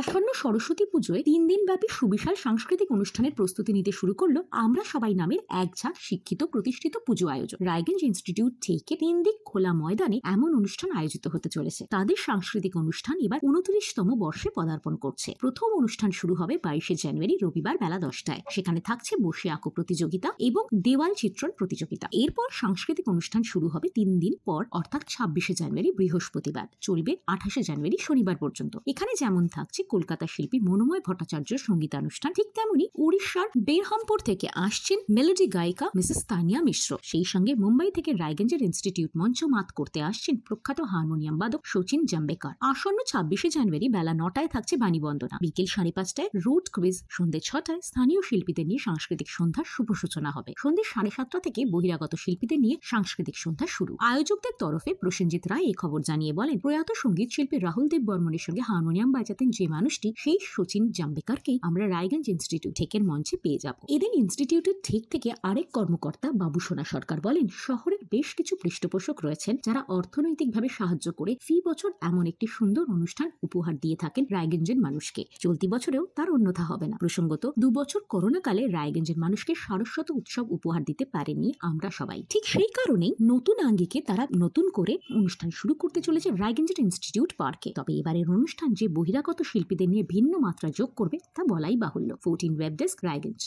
আসন্ন সরস্বতী পুজোয় তিন দিন ব্যাপী সুবিশাল সাংস্কৃতিক অনুষ্ঠানের প্রস্তুতি নিতে শুরু করলো আমরা সবাই নামের এক ঝাঁক শিক্ষিত প্রতিষ্ঠিত পুজো আয়োজন রায়গঞ্জ ইনস্টিটিউট থেকে তিন দিক খোলা ময়দানে এমন অনুষ্ঠান আয়োজিত হতে চলেছে তাদের সাংস্কৃতিক অনুষ্ঠান এবার উনত্রিশতম বর্ষে পদার্পণ করছে প্রথম অনুষ্ঠান শুরু হবে বাইশে জানুয়ারি রবিবার বেলা দশটায় সেখানে থাকছে বসে আঁকো প্রতিযোগিতা এবং দেওয়াল চিত্রণ প্রতিযোগিতা এরপর সাংস্কৃতিক অনুষ্ঠান শুরু হবে তিন দিন পর অর্থাৎ ছাব্বিশে জানুয়ারি বৃহস্পতিবার চলবে আঠাশে জানুয়ারি শনিবার পর্যন্ত এখানে যেমন থাকছে কলকাতা শিল্পী মনোময় ভট্টাচার্য সঙ্গীতানুষ্ঠান ঠিক তেমনি উড়িষ্যার বেরহামপুর থেকে আসছেন মেলোডি গায়িকা মিসেস তানিয়া মিশ্র সেই সঙ্গে মুম্বাই থেকে রায়গঞ্জের ইনস্টিটিউট মঞ্চ মাত করতে আসছেন প্রখ্যাত হারমোনিয়াম বাদক শচীন জাম্বেকার আসন্ন ছাব্বিশে জানুয়ারি বেলা নটায় থাকছে বাণীবন্দনা বিকেল সাড়ে পাঁচটায় রোড কুইজ সন্ধ্যে ছটায় স্থানীয় শিল্পীদের নিয়ে সাংস্কৃতিক সন্ধ্যার শুভ সূচনা হবে সন্ধ্যে সাড়ে সাতটা থেকে বহিরাগত শিল্পীদের নিয়ে সাংস্কৃতিক সন্ধ্যা শুরু আয়োজকদের তরফে প্রসেনজিৎ রায় এই খবর জানিয়ে বলেন প্রয়াত সঙ্গীত শিল্পী রাহুল দেব বর্মনের সঙ্গে হারমোনিয়াম বাজাতেন যে মানুষটি সেই শচীন জাম্বেকারকে আমরা রায়গঞ্জ ইনস্টিটিউট থেকে মঞ্চে পেয়ে যাব এদিন ইনস্টিটিউটের ঠিক থেকে আরেক কর্মকর্তা বাবুসোনা সরকার বলেন শহরে বেশ কিছু পৃষ্ঠপোষক রয়েছেন যারা অর্থনৈতিকভাবে সাহায্য করে ফি বছর এমন একটি সুন্দর অনুষ্ঠান উপহার দিয়ে থাকেন রায়গঞ্জের মানুষকে চলতি বছরেও তার অন্যথা হবে না প্রসঙ্গত দু বছর করোনাকালে রায়গঞ্জের মানুষকে সারস্বত উৎসব উপহার দিতে পারেনি আমরা সবাই ঠিক সেই কারণেই নতুন আঙ্গিকে তারা নতুন করে অনুষ্ঠান শুরু করতে চলেছে রায়গঞ্জের ইনস্টিটিউট পার্কে তবে এবারের অনুষ্ঠান যে বহিরাগত শিল্পীদের নিয়ে ভিন্ন মাত্রা যোগ করবে তা বলাই বাহুল্য ফোরটিন ওয়েব ডেস্ক রায়গঞ্জ